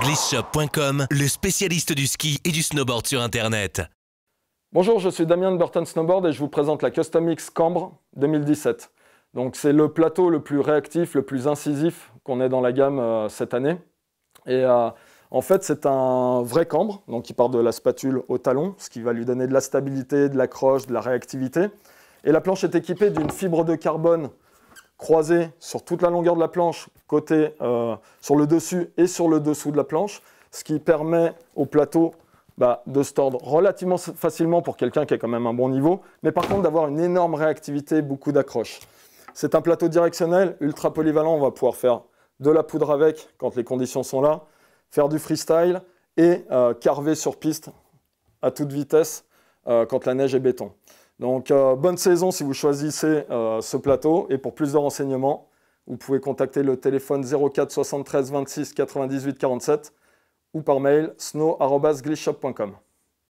Glissshop.com, le spécialiste du ski et du snowboard sur Internet. Bonjour, je suis Damien de Burton Snowboard et je vous présente la Custom X Cambre 2017. Donc c'est le plateau le plus réactif, le plus incisif qu'on ait dans la gamme euh, cette année. Et euh, en fait, c'est un vrai cambre, donc qui part de la spatule au talon, ce qui va lui donner de la stabilité, de l'accroche, de la réactivité. Et la planche est équipée d'une fibre de carbone croisé sur toute la longueur de la planche, côté, euh, sur le dessus et sur le dessous de la planche, ce qui permet au plateau bah, de se tordre relativement facilement pour quelqu'un qui a quand même un bon niveau, mais par contre d'avoir une énorme réactivité, beaucoup d'accroches. C'est un plateau directionnel, ultra polyvalent, on va pouvoir faire de la poudre avec quand les conditions sont là, faire du freestyle et euh, carver sur piste à toute vitesse euh, quand la neige est béton. Donc, euh, bonne saison si vous choisissez euh, ce plateau. Et pour plus de renseignements, vous pouvez contacter le téléphone 04 73 26 98 47 ou par mail snow.glishop.com.